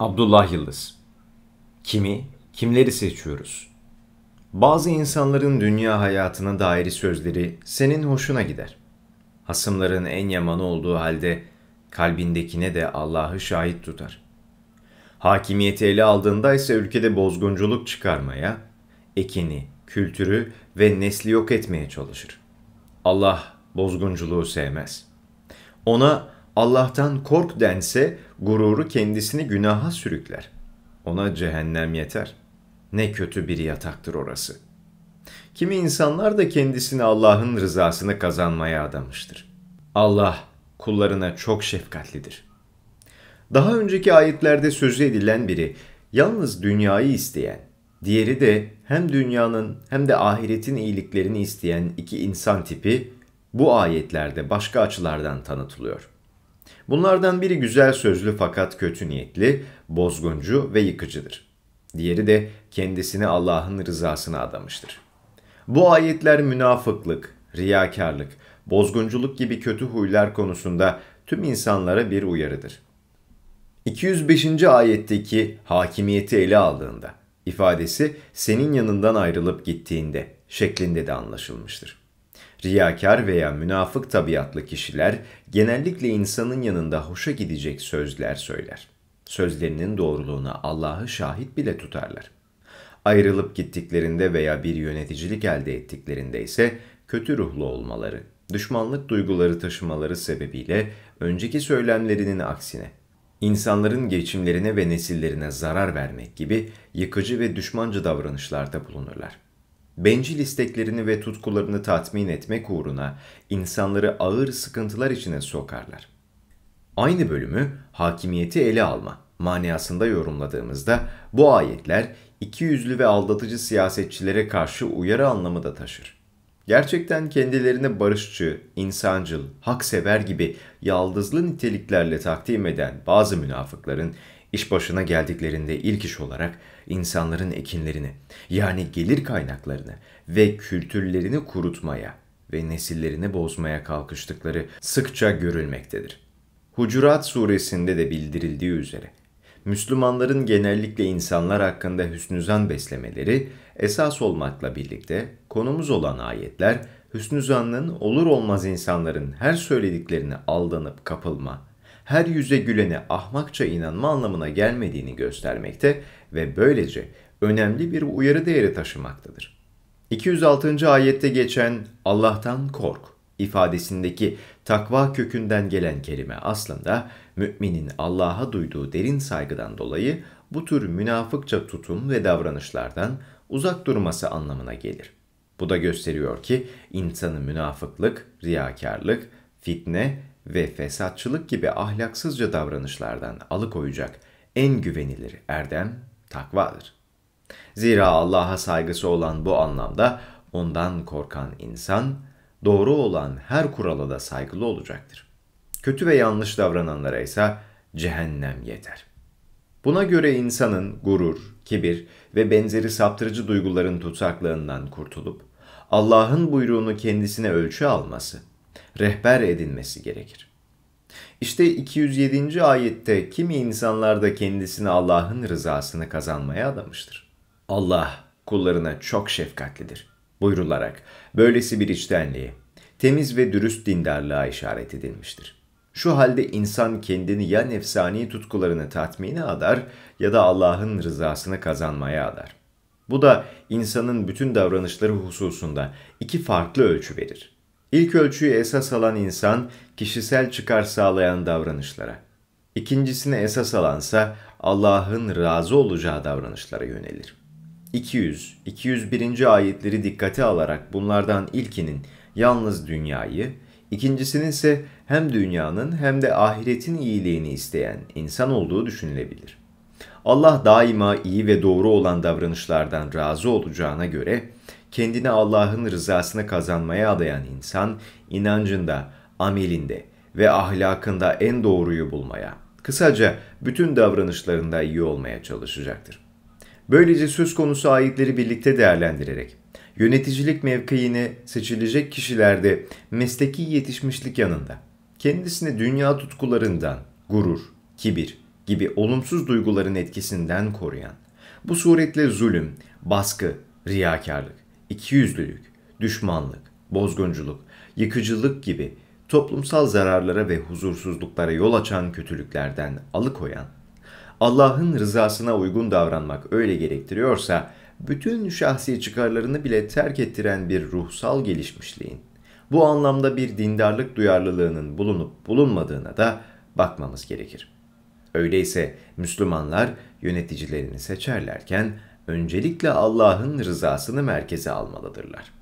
Abdullah Yıldız Kimi, kimleri seçiyoruz? Bazı insanların dünya hayatına dair sözleri senin hoşuna gider. Hasımların en yamanı olduğu halde kalbindekine de Allah'ı şahit tutar. Hakimiyeti ele aldığında ise ülkede bozgunculuk çıkarmaya, ekini, kültürü ve nesli yok etmeye çalışır. Allah bozgunculuğu sevmez. Ona Allah'tan kork dense gururu kendisini günaha sürükler. Ona cehennem yeter. Ne kötü bir yataktır orası. Kimi insanlar da kendisini Allah'ın rızasını kazanmaya adamıştır. Allah kullarına çok şefkatlidir. Daha önceki ayetlerde sözü edilen biri yalnız dünyayı isteyen, diğeri de hem dünyanın hem de ahiretin iyiliklerini isteyen iki insan tipi bu ayetlerde başka açılardan tanıtılıyor.'' Bunlardan biri güzel sözlü fakat kötü niyetli, bozguncu ve yıkıcıdır. Diğeri de kendisini Allah'ın rızasına adamıştır. Bu ayetler münafıklık, riyakarlık, bozgunculuk gibi kötü huylar konusunda tüm insanlara bir uyarıdır. 205. ayetteki hakimiyeti ele aldığında ifadesi senin yanından ayrılıp gittiğinde şeklinde de anlaşılmıştır. Riyakar veya münafık tabiatlı kişiler genellikle insanın yanında hoşa gidecek sözler söyler. Sözlerinin doğruluğuna Allah'ı şahit bile tutarlar. Ayrılıp gittiklerinde veya bir yöneticilik elde ettiklerinde ise kötü ruhlu olmaları, düşmanlık duyguları taşımaları sebebiyle önceki söylemlerinin aksine insanların geçimlerine ve nesillerine zarar vermek gibi yıkıcı ve düşmanca davranışlarda bulunurlar bencil isteklerini ve tutkularını tatmin etmek uğruna insanları ağır sıkıntılar içine sokarlar. Aynı bölümü hakimiyeti ele alma manasında yorumladığımızda bu ayetler iki yüzlü ve aldatıcı siyasetçilere karşı uyarı anlamı da taşır. Gerçekten kendilerini barışçı, insancıl, haksever gibi yaldızlı niteliklerle takdim eden bazı münafıkların İş başına geldiklerinde ilk iş olarak insanların ekinlerini yani gelir kaynaklarını ve kültürlerini kurutmaya ve nesillerini bozmaya kalkıştıkları sıkça görülmektedir. Hucurat suresinde de bildirildiği üzere Müslümanların genellikle insanlar hakkında hüsnüzan beslemeleri esas olmakla birlikte konumuz olan ayetler hüsnüzanın olur olmaz insanların her söylediklerine aldanıp kapılma, her yüze gülene ahmakça inanma anlamına gelmediğini göstermekte ve böylece önemli bir uyarı değeri taşımaktadır. 206. ayette geçen Allah'tan kork ifadesindeki takva kökünden gelen kelime aslında müminin Allah'a duyduğu derin saygıdan dolayı bu tür münafıkça tutum ve davranışlardan uzak durması anlamına gelir. Bu da gösteriyor ki insanı münafıklık, riyakarlık, fitne ve fesatçılık gibi ahlaksızca davranışlardan alıkoyacak en güvenilir erdem takvadır. Zira Allah'a saygısı olan bu anlamda ondan korkan insan doğru olan her kurala da saygılı olacaktır. Kötü ve yanlış davrananlara ise cehennem yeter. Buna göre insanın gurur, kibir ve benzeri saptırıcı duyguların tutsaklığından kurtulup Allah'ın buyruğunu kendisine ölçü alması rehber edinmesi gerekir. İşte 207. ayette kimi insanlar da kendisini Allah'ın rızasını kazanmaya adamıştır. Allah kullarına çok şefkatlidir Buyrularak böylesi bir içtenliğe, temiz ve dürüst dindarlığa işaret edilmiştir. Şu halde insan kendini ya nefsani tutkularını tatmine adar ya da Allah'ın rızasını kazanmaya adar. Bu da insanın bütün davranışları hususunda iki farklı ölçü verir. İlk ölçüyü esas alan insan kişisel çıkar sağlayan davranışlara. İkincisini esas alansa Allah'ın razı olacağı davranışlara yönelir. 200, 201. ayetleri dikkate alarak bunlardan ilkinin yalnız dünyayı, ikincisinin ise hem dünyanın hem de ahiretin iyiliğini isteyen insan olduğu düşünülebilir. Allah daima iyi ve doğru olan davranışlardan razı olacağına göre kendini Allah'ın rızasına kazanmaya adayan insan, inancında, amelinde ve ahlakında en doğruyu bulmaya, kısaca bütün davranışlarında iyi olmaya çalışacaktır. Böylece söz konusu ayetleri birlikte değerlendirerek, yöneticilik mevkiini seçilecek kişilerde mesleki yetişmişlik yanında, kendisini dünya tutkularından, gurur, kibir gibi olumsuz duyguların etkisinden koruyan, bu suretle zulüm, baskı, riyakarlık, ikiyüzlülük, düşmanlık, bozgunculuk, yıkıcılık gibi toplumsal zararlara ve huzursuzluklara yol açan kötülüklerden alıkoyan, Allah'ın rızasına uygun davranmak öyle gerektiriyorsa, bütün şahsi çıkarlarını bile terk ettiren bir ruhsal gelişmişliğin, bu anlamda bir dindarlık duyarlılığının bulunup bulunmadığına da bakmamız gerekir. Öyleyse Müslümanlar yöneticilerini seçerlerken öncelikle Allah'ın rızasını merkeze almalıdırlar.